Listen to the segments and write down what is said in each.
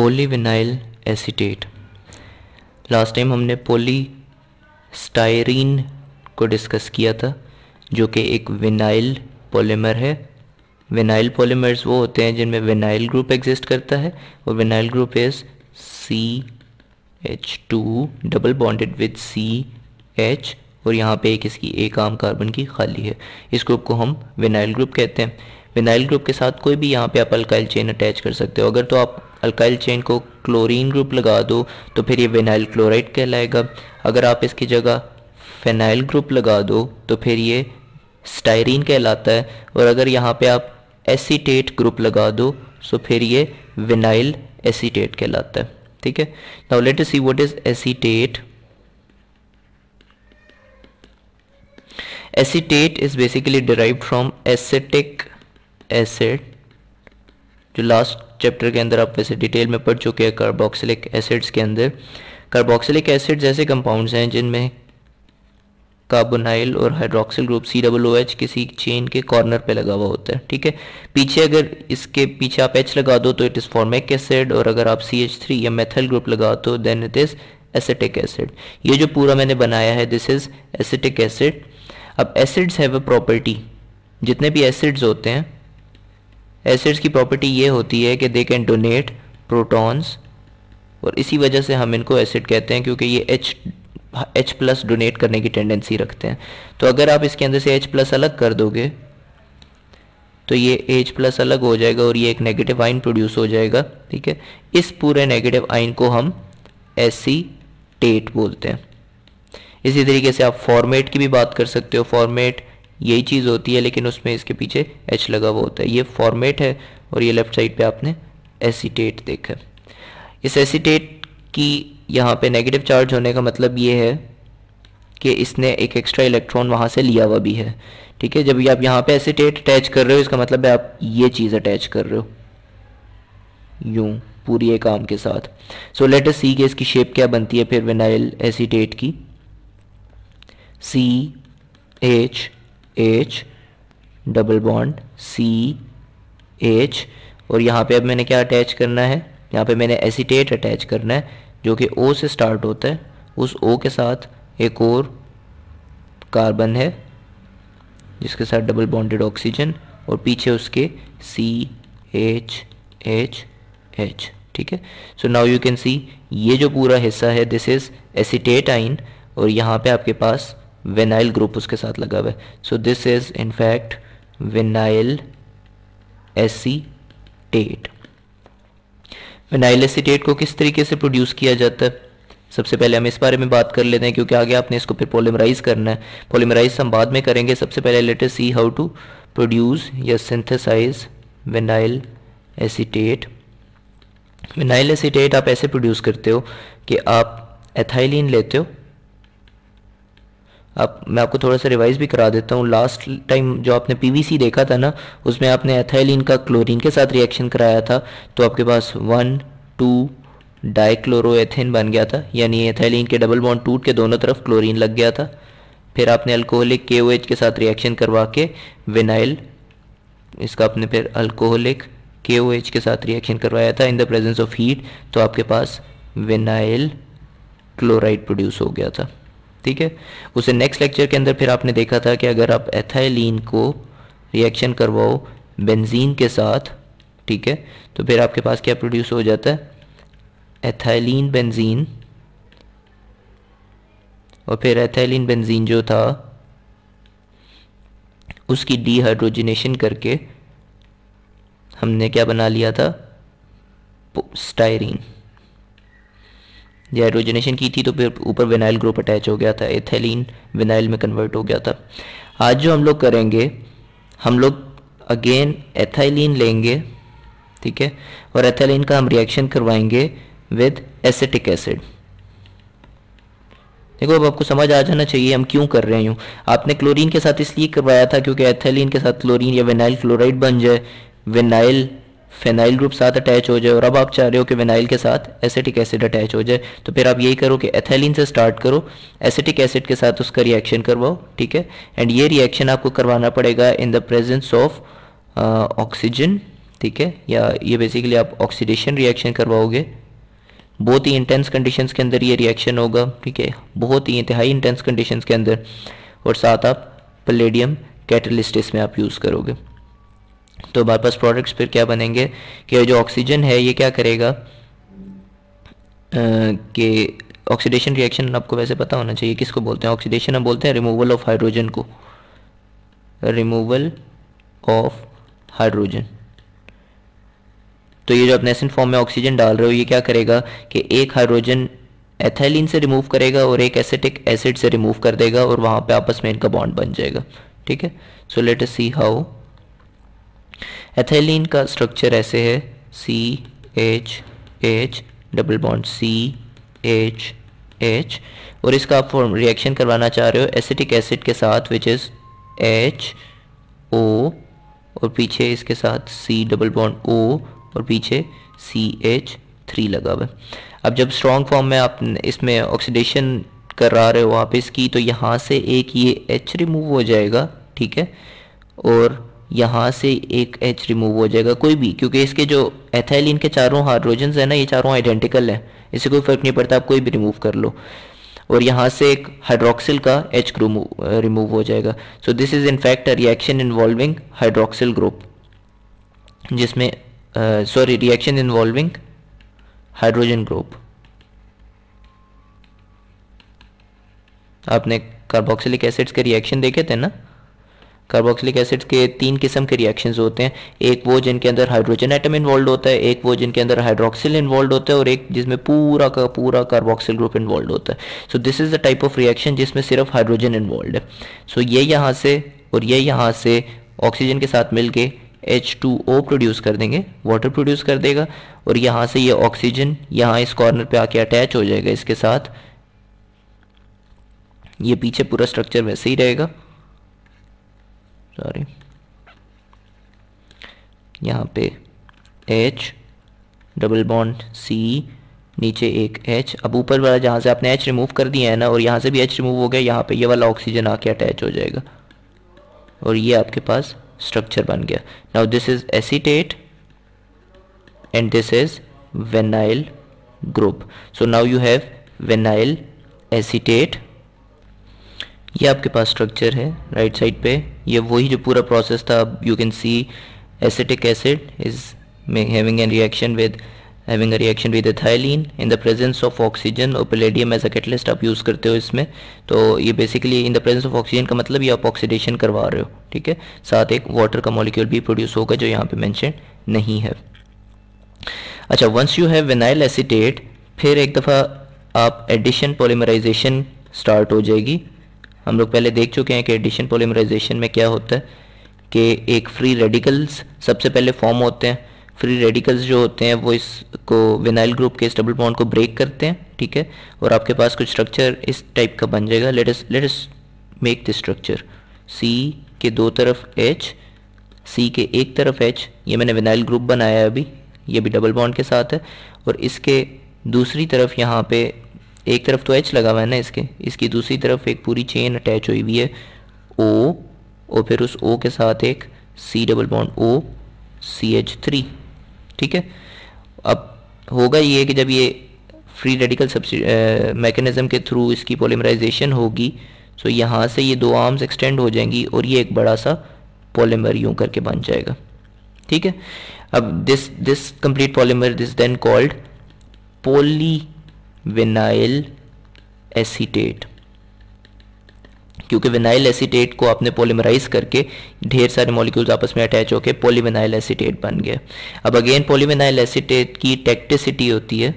polyvinyl acetate last time हमने पोली styrene को discuss किया था जो कि एक विनाइल पॉलीमर है विनाइल पॉलीमर्स वो होते हैं जिनमें विनाइल ग्रुप एग्जिस्ट करता है और vinyl group is C H two double bonded with C H और यहाँ पे एक इसकी एक आम कार्बन की खाली है इस ग्रुप को हम विनाइल ग्रुप कहते हैं विनाइल ग्रुप के साथ कोई भी यहाँ पे आप अल्काइल चेन अटैच कर सकते हो अगर तो आप अल्काइल चेन को क्लोरीन ग्रुप लगा दो तो फिर ये विनाइल क्लोराइड कहलाएगा अगर आप इसकी जगह फेनाइल ग्रुप लगा दो तो फिर ये स्टाइरिन कहलाता है और अगर यहाँ पे आप एसीटेट ग्रुप लगा दो सो तो फिर ये विनाइल एसीटेट कहलाता है ठीक है now let see what is acetate acetate is basically derive from acetic acid जो लास्ट चैप्टर के अंदर आप वैसे डिटेल में पढ़ चुके हैं कार्बोक्सिलिक एसिड्स के अंदर कार्बोक्सिलिक एसिड्स ऐसे कंपाउंड्स हैं जिनमें कार्बोनाइल और hydroxyl group C double O H किसी चेन के कॉर्नर पे लगा हुआ होता है ठीक है पीछे अगर इसके पीछे आप एच लगा दो तो इट इज़ फॉर्मिक एसिड और अगर आप सी एच थ्री या मेथल ग्रुप लगा दो then it is acetic acid ये जो पूरा मैंने बनाया है दिस इज़ एसिटिक एसिड अब एसिड्स हैव अ प्रॉपर्टी जितने भी एसिड्स होते हैं एसिड्स की प्रॉपर्टी ये होती है कि दे कैन डोनेट प्रोटॉन्स और इसी वजह से हम इनको एसिड कहते हैं क्योंकि ये एच एच प्लस डोनेट करने की टेंडेंसी रखते हैं तो अगर आप इसके अंदर से एच प्लस अलग कर दोगे तो ये एच प्लस अलग हो जाएगा और ये एक नेगेटिव आइन प्रोड्यूस हो जाएगा ठीक है इस पूरे नेगेटिव आइन को हम टेट बोलते हैं इसी तरीके से आप फॉर्मेट की भी बात कर सकते हो फॉर्मेट यही चीज़ होती है लेकिन उसमें इसके पीछे एच लगा हुआ होता है ये फॉर्मेट है और ये लेफ्ट साइड पे आपने एसीटेट देखा इस एसीटेट की यहाँ पे नेगेटिव चार्ज होने का मतलब ये है कि इसने एक एक्स्ट्रा इलेक्ट्रॉन वहाँ से लिया हुआ भी है ठीक है जब आप यहाँ पे एसीटेट अटैच कर रहे हो इसका मतलब है आप ये चीज़ अटैच कर रहे हो यू पूरी एक आम के साथ सो लेट अस सी के इसकी शेप क्या बनती है फिर विनाइल एसीटेट की C H H double bond C H और यहाँ पे अब मैंने क्या अटैच करना है यहाँ पे मैंने एसीटेट अटैच करना है जो कि ओ से स्टार्ट होता है उस ओ के साथ एक और कार्बन है जिसके साथ डबल बॉन्डेड ऑक्सीजन और पीछे उसके सी एच एच एच ठीक है so now you can see ये जो पूरा हिस्सा है दिस इज़ एसीटेट आइन और यहाँ पे आपके पास विनाइल ग्रुप उसके साथ लगा हुआ है so this is in fact vinyl acetate vinyl acetate को किस तरीके से प्रोड्यूस किया जाता है सबसे पहले हम इस बारे में बात कर लेते हैं क्योंकि आगे आपने इसको फिर पोलिमराइज करना है पोलिमराइज हम बाद में करेंगे सबसे पहले let us see how to produce या synthesize vinyl acetate vinyl acetate आप ऐसे प्रोड्यूस करते हो कि आप एथाइलिन लेते हो अब मैं आपको थोड़ा सा रिवाइज भी करा देता हूँ लास्ट टाइम जो आपने पीवीसी देखा था ना उसमें आपने एथाइलिन का क्लोरीन के साथ रिएक्शन कराया था तो आपके पास वन टू डाइक्लोरोएथेन बन गया था यानी एथाइलिन के डबल बॉन्ड टूट के दोनों तरफ क्लोरीन लग गया था फिर आपने अल्कोहलिक के OH के साथ रिएक्शन करवा के विनाइल इसका आपने फिर अल्कोहलिक के OH के साथ रिएक्शन करवाया था in the presence of heat तो आपके पास विनाइल क्लोराइड प्रोड्यूस हो गया था ठीक है उसे नेक्स्ट लेक्चर के अंदर फिर आपने देखा था कि अगर आप एथाइलिन को रिएक्शन करवाओ बेंजीन के साथ ठीक है तो फिर आपके पास क्या प्रोड्यूस हो जाता है एथाइलिन बेंजीन और फिर एथाइलिन बेंजीन जो था उसकी डिहाइड्रोजनेशन करके हमने क्या बना लिया था स्टायरीन या एरोजनेशन की थी तो फिर ऊपर विनाइल ग्रुप अटैच हो गया था एथेलिन विनाइल में कन्वर्ट हो गया था आज जो हम लोग करेंगे हम लोग अगेन एथाइलिन लेंगे ठीक है और एथेलिन का हम रिएक्शन करवाएंगे विद एसिटिक एसिड देखो अब आपको समझ आ जाना चाहिए हम क्यों कर रहे हैं आपने क्लोरीन के साथ इसलिए करवाया था क्योंकि एथेलिन के साथ क्लोरीन या विनाइल क्लोराइड बन जाए विनाइल फेनाइल ग्रुप साथ अटैच हो जाए और अब आप चाह रहे हो कि वेनाइल के साथ एसिटिक एसिड अटैच हो जाए तो फिर आप यही करो कि एथेलिन से स्टार्ट करो एसिटिक एसिड के साथ उसका रिएक्शन करवाओ ठीक है एंड ये रिएक्शन आपको करवाना पड़ेगा in the presence of oxygen ठीक है या ये बेसिकली आप ऑक्सीडेशन रिएक्शन करवाओगे बहुत ही इंटेंस कंडीशंस के अंदर ये रिएक्शन होगा ठीक है बहुत ही इंतहाई इंटेंस कंडीशंस के अंदर और साथ आप पलेडियम कैटलिस्ट इसमें आप यूज़ करोगे तो हमारे पास प्रोडक्ट्स फिर क्या बनेंगे कि जो ऑक्सीजन है ये क्या करेगा कि ऑक्सीडेशन रिएक्शन आपको वैसे पता होना चाहिए किसको बोलते हैं ऑक्सीडेशन हम बोलते हैं रिमूवल ऑफ हाइड्रोजन को रिमूवल ऑफ हाइड्रोजन तो ये जो आप नेसेंट फॉर्म में ऑक्सीजन डाल रहे हो ये क्या करेगा कि एक हाइड्रोजन एथेलिन से रिमूव करेगा और एक एसेटिक एसिड से रिमूव कर देगा और वहाँ पे आपस में इनका बॉन्ड बन जाएगा ठीक है so let us see how एथेलिन का स्ट्रक्चर ऐसे है C H H double bond C H H और इसका आप फॉर्म रिएक्शन करवाना चाह रहे हो एसिटिक एसिड के साथ विच इज़ एच ओ और पीछे इसके साथ सी डबल बॉन्ड ओ और पीछे सी एच थ्री लगा हुआ अब जब स्ट्रॉन्ग फॉर्म में आप इसमें ऑक्सीडेशन करा रहे हो आप इसकी तो यहाँ से एक ये एच रिमूव हो जाएगा ठीक है और यहाँ से एक एच रिमूव हो जाएगा कोई भी क्योंकि इसके जो एथाइलिन के चारों हाइड्रोजन है ना ये चारों आइडेंटिकल हैं इससे कोई फ़र्क नहीं पड़ता आप कोई भी रिमूव कर लो और यहाँ से एक हाइड्रोक्सिल का एच रिमूव हो जाएगा so this is in fact a reaction involving hydroxyl group जिसमें sorry reaction involving hydrogen group आपने कार्बोक्सिलिक एसिड्स के रिएक्शन देखे थे ना कार्बोक्सिलिक एसिड के तीन किस्म के रिएक्शंस होते हैं एक वो जिनके अंदर हाइड्रोजन आइटम इन्वॉल्व होता है एक वो जिनके अंदर हाइड्रोक्सिल इन्वॉल्व होता है और एक जिसमें पूरा का पूरा कार्बोक्सिल ग्रुप इन्वॉल्व होता है so this is the type of reaction जिसमें सिर्फ हाइड्रोजन इन्वॉल्व है सो so, ये यहाँ से और ये यहाँ से ऑक्सीजन के साथ मिल के एच टू ओ प्रोड्यूस कर देंगे वाटर प्रोड्यूस कर देगा और यहाँ से ये ऑक्सीजन यहाँ इस कॉर्नर पे आके अटैच हो जाएगा इसके साथ ये पीछे पूरा स्ट्रक्चर वैसे ही रहेगा सॉरी यहाँ पे एच डबल बॉन्ड सी नीचे एक एच अब ऊपर वाला जहाँ से आपने एच रिमूव कर दिया है ना और यहाँ से भी एच रिमूव हो गया यहाँ पे ये वाला ऑक्सीजन आके अटैच हो जाएगा और ये आपके पास स्ट्रक्चर बन गया now this is acetate and this is vinyl group so now you have vinyl acetate ये आपके पास स्ट्रक्चर है राइट साइड पे ये वही जो पूरा प्रोसेस था you can see acetic acid is having an reaction with having a reaction with ethylene in the presence of oxygen और पेलेडियम एज अ कैटलिस्ट आप यूज़ करते हो इसमें तो ये basically in the presence of oxygen का मतलब ये आप ऑक्सीडेशन करवा रहे हो ठीक है साथ एक वाटर का मॉलिक्यूल भी प्रोड्यूस होगा जो यहाँ पे मैंशन नहीं है अच्छा once you have vinyl acetate फिर एक दफ़ा आप एडिशन पोलिमराइजेशन स्टार्ट हो जाएगी हम लोग पहले देख चुके हैं कि एडिशन पोलिमराइजेशन में क्या होता है कि एक फ्री रेडिकल्स सबसे पहले फॉर्म होते हैं फ्री रेडिकल्स जो होते हैं वो इसको विनाइल ग्रुप के इस डबल बॉन्ड को ब्रेक करते हैं ठीक है और आपके पास कुछ स्ट्रक्चर इस टाइप का बन जाएगा let's let's make this structure C के दो तरफ एच सी के एक तरफ एच ये मैंने विनाइल ग्रुप बनाया है अभी ये भी डबल बॉन्ड के साथ है और इसके दूसरी तरफ यहाँ पे एक तरफ तो एच लगा हुआ है ना इसके इसकी दूसरी तरफ एक पूरी चेन अटैच हुई हुई है ओ और फिर उस ओ के साथ एक C double bond O C H three ठीक है अब होगा ये कि जब ये फ्री रेडिकल मैकेनिज्म के थ्रू इसकी पोलिमराइजेशन होगी सो तो यहाँ से ये दो आर्म्स एक्सटेंड हो जाएंगी और ये एक बड़ा सा पॉलीमर यूं करके बन जाएगा ठीक है अब this this complete polymer this then called poly vinyl acetate क्योंकि विनाइल एसीटेट को आपने पॉलीमराइज करके ढेर सारे मॉलिक्यूल्स आपस में अटैच होकर पॉलीविनाइल एसीटेट बन गए अब अगेन पॉलीविनाइल एसीटेट की टेक्टिसिटी होती है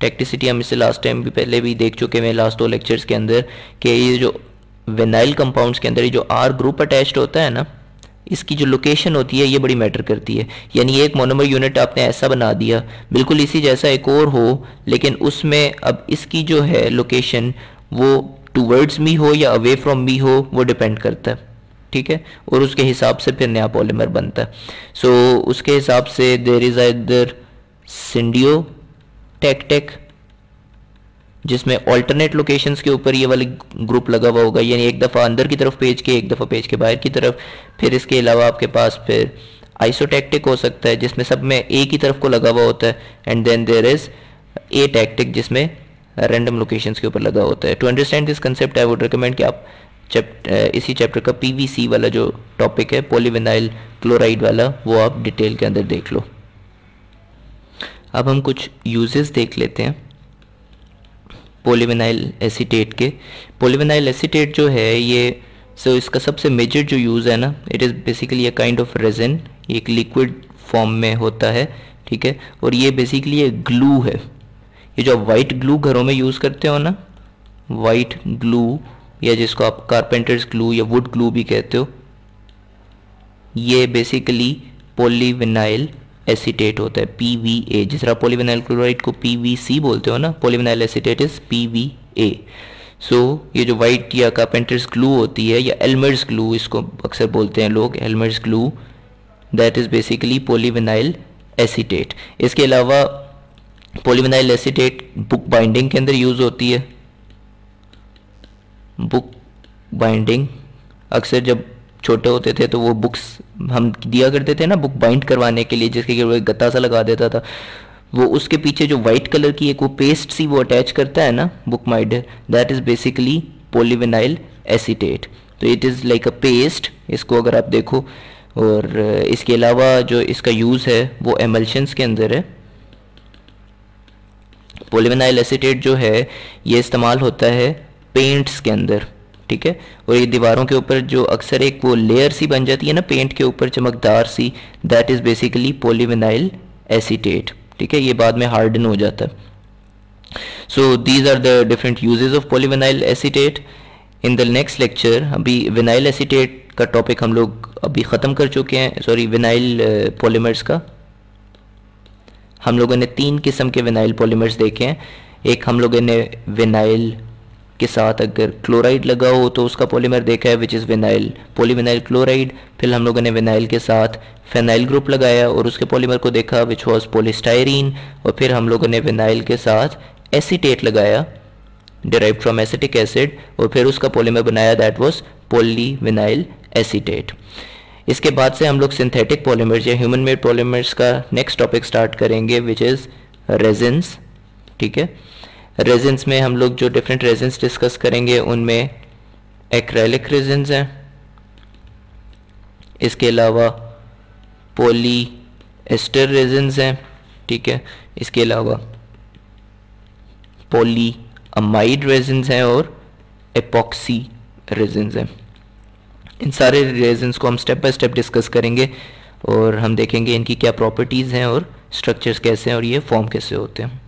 टेक्टिसिटी हम इसे लास्ट टाइम भी पहले भी देख चुके हैं लास्ट दो लेक्चर्स के अंदर कि ये जो विनाइल कंपाउंड्स के अंदर ये जो आर ग्रुप अटैच्ड होता है ना इसकी जो लोकेशन होती है ये बड़ी मैटर करती है यानी एक मोनोमर यूनिट आपने ऐसा बना दिया बिल्कुल इसी जैसा एक और हो लेकिन उसमें अब इसकी जो है लोकेशन वो टूवर्ड्स मी हो या अवे फ्रॉम मी हो वो डिपेंड करता है ठीक है और उसके हिसाब से फिर नया पॉलीमर बनता है सो so, उसके हिसाब से there is other syndiotactic tactic जिसमें ऑल्टरनेट लोकेशंस के ऊपर ये वाले ग्रुप लगा हुआ होगा यानी एक दफ़ा अंदर की तरफ पेज के एक दफ़ा पेज के बाहर की तरफ फिर इसके अलावा आपके पास फिर आइसोटैक्टिक हो सकता है जिसमें सब में एक ही तरफ को लगा हुआ होता है and then there is atactic जिसमें रैंडम लोकेशंस के ऊपर लगा होता है to understand this concept I would recommend कि आप चैप्टर इसी चैप्टर का पीवीसी वाला जो टॉपिक है पोलीविनाइल क्लोराइड वाला वो आप डिटेल के अंदर देख लो अब हम कुछ यूजेस देख लेते हैं पोलीविनाइल एसीटेट के पोलीविनाइल एसीटेट जो है ये सो so इसका सबसे मेजर जो यूज़ है ना it is basically a kind of resin एक लिक्विड फॉर्म में होता है ठीक है और ये बेसिकली एक ग्लू है ये जो आप वाइट ग्लू घरों में यूज़ करते हो ना वाइट ग्लू या जिसको आप कारपेंटर्स ग्लू या वुड ग्लू भी कहते हो ये बेसिकली पोलीविनाइल एसीटेट होता है पी वी ए जिस तरह पोलीविनाइल क्लोराइड को पी वी सी बोलते हो ना polyvinyl acetate is P V A so ये जो वाइट या कार्पेंटर्स ग्लू होती है या एलमर्स ग्लू इसको अक्सर बोलते हैं लोग Elmer's glue that is basically polyvinyl acetate इसके अलावा पोलीविनाइल एसीटेट बुक बाइंडिंग के अंदर यूज़ होती है बुक बाइंडिंग अक्सर जब छोटे होते थे तो वो बुक्स हम दिया करते थे ना बुक बाइंड करवाने के लिए जिसके वो एक गत्ता सा लगा देता था वो उसके पीछे जो वाइट कलर की एक वो पेस्ट सी वो अटैच करता है ना book binder that is basically polyvinyl acetate तो it is like a paste इसको अगर आप देखो और इसके अलावा जो इसका यूज़ है वो एमल्शंस के अंदर है पोलिविनाइल एसीटेट जो है ये इस्तेमाल होता है पेंट्स के अंदर ठीक है और ये दीवारों के ऊपर जो अक्सर एक वो लेयर सी बन जाती है ना पेंट के ऊपर चमकदार सी that is basically polyvinyl acetate ठीक है ये बाद में हार्डन हो जाता है so these are the different uses of polyvinyl acetate in the next lecture अभी विनाइल एसीटेट का टॉपिक हम लोग अभी ख़त्म कर चुके हैं सॉरी विनाइल पॉलीमर्स का हम लोगों ने तीन किस्म के विनाइल पॉलीमर्स देखे हैं एक हम लोगों ने विनाइल के साथ अगर क्लोराइड लगा हो तो उसका पॉलीमर देखा है which is vinyl polyvinyl chloride फिर हम लोगों ने विनाइल के साथ फेनाइल ग्रुप लगाया और उसके पॉलीमर को देखा विच वॉज पोलिस्टायरीन और फिर हम लोगों ने विनाइल के साथ एसीटेट लगाया डिराइव फ्रॉम एसिटिक एसिड और फिर उसका पॉलीमर बनाया दैट वॉज पोलीविनाइल एसीटेट इसके बाद से हम लोग सिंथेटिक पॉलीमर्स या ह्यूमन मेड पॉलीमर्स का नेक्स्ट टॉपिक स्टार्ट करेंगे विच इज़ रेजेंस ठीक है रेजेंस में हम लोग जो डिफरेंट रेजेंस डिस्कस करेंगे उनमें एक्रेलिक रेजेंस हैं इसके अलावा पोली एस्टर रेजेंस हैं ठीक है इसके अलावा पोली अमाइड रेजेंस हैं और एपॉक्सी रेजेंस हैं इन सारे रेजेंस को हम स्टेप बाय स्टेप डिस्कस करेंगे और हम देखेंगे इनकी क्या प्रॉपर्टीज़ हैं और स्ट्रक्चर्स कैसे हैं और ये फॉर्म कैसे होते हैं